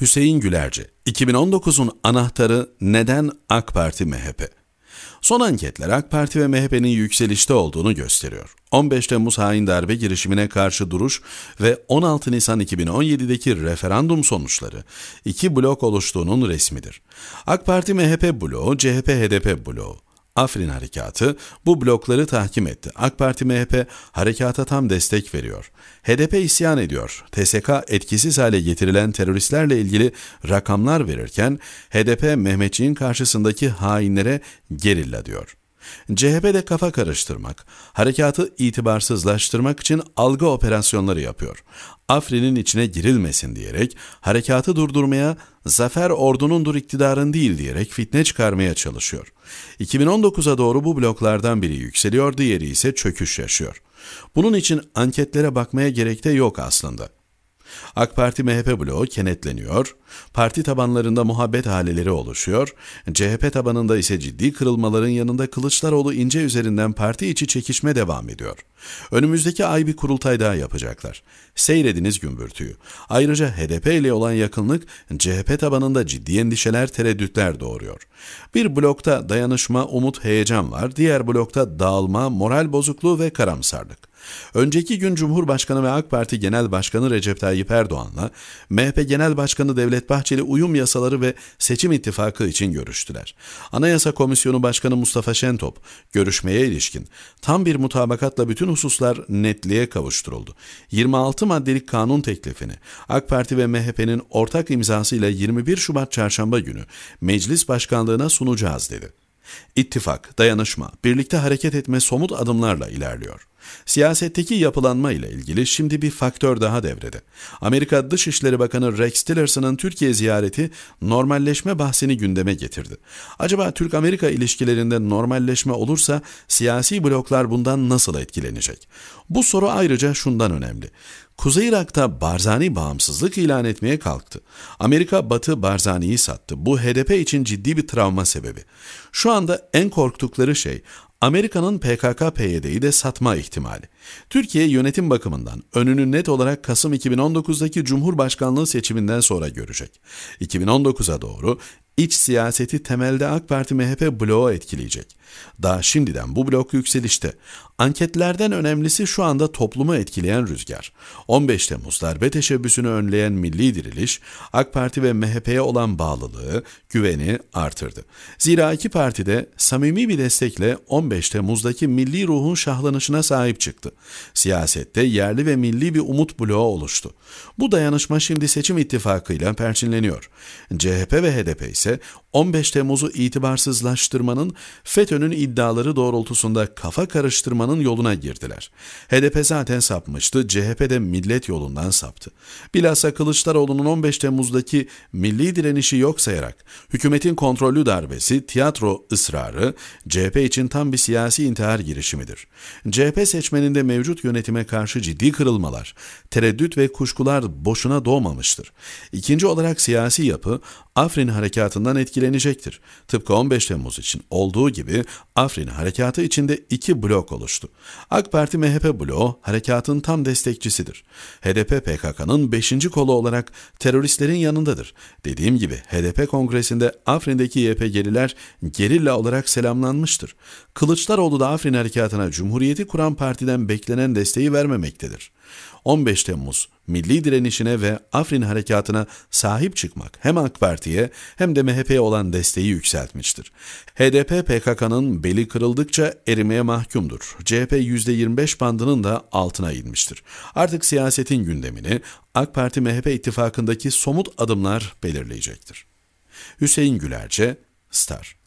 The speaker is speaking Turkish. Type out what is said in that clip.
Hüseyin Gülerci, 2019'un anahtarı neden AK Parti MHP? Son anketler AK Parti ve MHP'nin yükselişte olduğunu gösteriyor. 15 Temmuz hain darbe girişimine karşı duruş ve 16 Nisan 2017'deki referandum sonuçları iki blok oluştuğunun resmidir. AK Parti MHP bloğu, CHP HDP bloğu. Afrin Harekatı bu blokları tahkim etti. AK Parti MHP harekata tam destek veriyor. HDP isyan ediyor. TSK etkisiz hale getirilen teröristlerle ilgili rakamlar verirken HDP Mehmetçiğin karşısındaki hainlere gerilla diyor. CHP'de kafa karıştırmak, harekatı itibarsızlaştırmak için algı operasyonları yapıyor. Afrin'in içine girilmesin diyerek, harekatı durdurmaya, zafer ordunundur iktidarın değil diyerek fitne çıkarmaya çalışıyor. 2019'a doğru bu bloklardan biri yükseliyor, diğeri ise çöküş yaşıyor. Bunun için anketlere bakmaya gerek de yok aslında. AK Parti-MHP bloğu kenetleniyor, parti tabanlarında muhabbet haleleri oluşuyor, CHP tabanında ise ciddi kırılmaların yanında Kılıçdaroğlu ince üzerinden parti içi çekişme devam ediyor. Önümüzdeki ay bir kurultay daha yapacaklar. Seyrediniz gümbürtüyü. Ayrıca HDP ile olan yakınlık CHP tabanında ciddi endişeler, tereddütler doğuruyor. Bir blokta dayanışma, umut, heyecan var, diğer blokta dağılma, moral bozukluğu ve karamsarlık. Önceki gün Cumhurbaşkanı ve AK Parti Genel Başkanı Recep Tayyip Erdoğan'la MHP Genel Başkanı Devlet Bahçeli uyum yasaları ve seçim ittifakı için görüştüler. Anayasa Komisyonu Başkanı Mustafa Şentop görüşmeye ilişkin tam bir mutabakatla bütün hususlar netliğe kavuşturuldu. 26 maddelik kanun teklifini AK Parti ve MHP'nin ortak imzasıyla 21 Şubat çarşamba günü meclis başkanlığına sunacağız dedi. İttifak, dayanışma, birlikte hareket etme somut adımlarla ilerliyor. Siyasetteki yapılanma ile ilgili şimdi bir faktör daha devrede. Amerika Dışişleri Bakanı Rex Tillerson'ın Türkiye ziyareti normalleşme bahsini gündeme getirdi. Acaba Türk-Amerika ilişkilerinde normalleşme olursa siyasi bloklar bundan nasıl etkilenecek? Bu soru ayrıca şundan önemli. Kuzey Irak'ta Barzani bağımsızlık ilan etmeye kalktı. Amerika Batı Barzani'yi sattı. Bu HDP için ciddi bir travma sebebi. Şu anda en korktukları şey Amerika'nın PKK-PYD'yi de satma ihtimali. Türkiye yönetim bakımından önünü net olarak Kasım 2019'daki Cumhurbaşkanlığı seçiminden sonra görecek. 2019'a doğru İç siyaseti temelde AK Parti MHP bloğu etkileyecek. Daha şimdiden bu blok yükselişte. Anketlerden önemlisi şu anda toplumu etkileyen rüzgar. 15 Temmuz darbe teşebbüsünü önleyen milli diriliş, AK Parti ve MHP'ye olan bağlılığı, güveni artırdı. Zira iki parti de samimi bir destekle 15 Temmuz'daki milli ruhun şahlanışına sahip çıktı. Siyasette yerli ve milli bir umut bloğu oluştu. Bu dayanışma şimdi seçim ittifakıyla perçinleniyor. CHP ve HDP ise ise 15 Temmuz'u itibarsızlaştırmanın FETÖ'nün iddiaları doğrultusunda kafa karıştırmanın yoluna girdiler. HDP zaten sapmıştı, CHP de millet yolundan saptı. Bilhassa Kılıçdaroğlu'nun 15 Temmuz'daki milli direnişi yok sayarak hükümetin kontrollü darbesi, tiyatro ısrarı CHP için tam bir siyasi intihar girişimidir. CHP seçmeninde mevcut yönetime karşı ciddi kırılmalar, tereddüt ve kuşkular boşuna doğmamıştır. İkinci olarak siyasi yapı Afrin harekatının harekatından etkilenecektir. Tıpkı 15 Temmuz için olduğu gibi Afrin harekatı içinde iki blok oluştu. AK Parti MHP bloğu harekatın tam destekçisidir. HDP PKK'nın 5. kolu olarak teröristlerin yanındadır. Dediğim gibi HDP kongresinde Afrin'deki YPG'liler gerilla olarak selamlanmıştır. Kılıçdaroğlu da Afrin harekatına Cumhuriyeti kuran partiden beklenen desteği vermemektedir. 15 Temmuz milli direnişine ve Afrin harekatına sahip çıkmak hem AK Parti'ye hem de MHP'ye olan desteği yükseltmiştir. HDP PKK'nın beli kırıldıkça erimeye mahkumdur. CHP %25 bandının da altına inmiştir. Artık siyasetin gündemini AK Parti MHP ittifakındaki somut adımlar belirleyecektir. Hüseyin Gülerce, Star